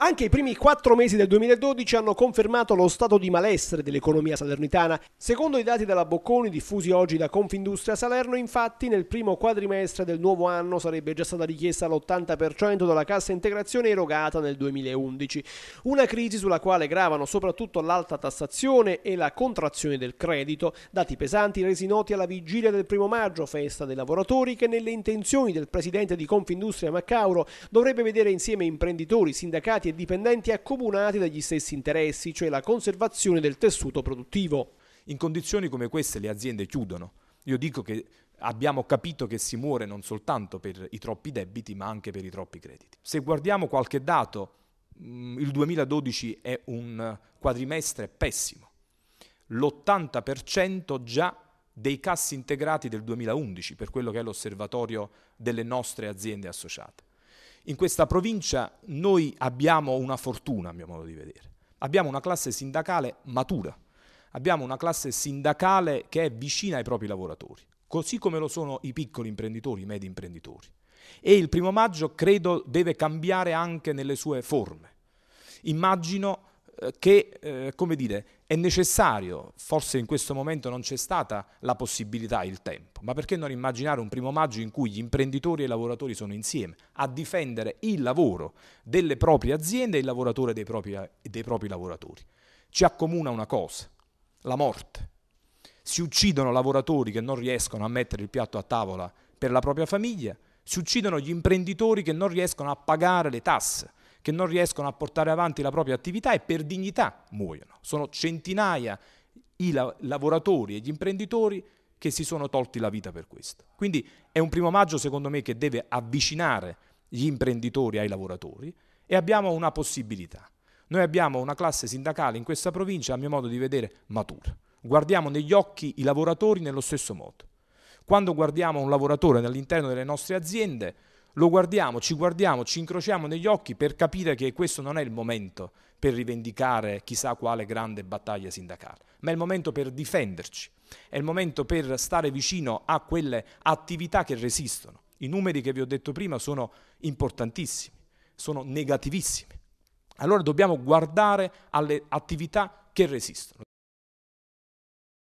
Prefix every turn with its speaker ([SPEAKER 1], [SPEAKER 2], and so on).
[SPEAKER 1] Anche i primi quattro mesi del 2012 hanno confermato lo stato di malessere dell'economia salernitana. Secondo i dati della Bocconi diffusi oggi da Confindustria Salerno, infatti, nel primo quadrimestre del nuovo anno sarebbe già stata richiesta l'80% della cassa integrazione erogata nel 2011. Una crisi sulla quale gravano soprattutto l'alta tassazione e la contrazione del credito, dati pesanti resi noti alla vigilia del primo maggio, festa dei lavoratori, che nelle intenzioni del presidente di Confindustria Maccauro dovrebbe vedere insieme imprenditori, sindacati e dipendenti accomunati dagli stessi interessi, cioè la conservazione del tessuto produttivo. In condizioni come queste le aziende chiudono. Io dico
[SPEAKER 2] che abbiamo capito che si muore non soltanto per i troppi debiti, ma anche per i troppi crediti. Se guardiamo qualche dato, mm, il 2012 è un quadrimestre pessimo. L'80% già dei cassi integrati del 2011 per quello che è l'osservatorio delle nostre aziende associate. In questa provincia noi abbiamo una fortuna, a mio modo di vedere. Abbiamo una classe sindacale matura, abbiamo una classe sindacale che è vicina ai propri lavoratori, così come lo sono i piccoli imprenditori, i medi imprenditori. E il primo maggio credo deve cambiare anche nelle sue forme. Immagino che eh, come dire, è necessario, forse in questo momento non c'è stata la possibilità, il tempo, ma perché non immaginare un primo maggio in cui gli imprenditori e i lavoratori sono insieme a difendere il lavoro delle proprie aziende e il lavoratore dei propri, dei propri lavoratori? Ci accomuna una cosa, la morte. Si uccidono lavoratori che non riescono a mettere il piatto a tavola per la propria famiglia, si uccidono gli imprenditori che non riescono a pagare le tasse che non riescono a portare avanti la propria attività e per dignità muoiono. Sono centinaia i lavoratori e gli imprenditori che si sono tolti la vita per questo. Quindi è un primo maggio secondo me che deve avvicinare gli imprenditori ai lavoratori e abbiamo una possibilità. Noi abbiamo una classe sindacale in questa provincia, a mio modo di vedere, matura. Guardiamo negli occhi i lavoratori nello stesso modo. Quando guardiamo un lavoratore all'interno delle nostre aziende, lo guardiamo, ci guardiamo, ci incrociamo negli occhi per capire che questo non è il momento per rivendicare chissà quale grande battaglia sindacale, ma è il momento per difenderci, è il momento per stare vicino a quelle attività che resistono. I numeri che vi ho detto prima sono importantissimi, sono negativissimi. Allora dobbiamo guardare alle attività che resistono.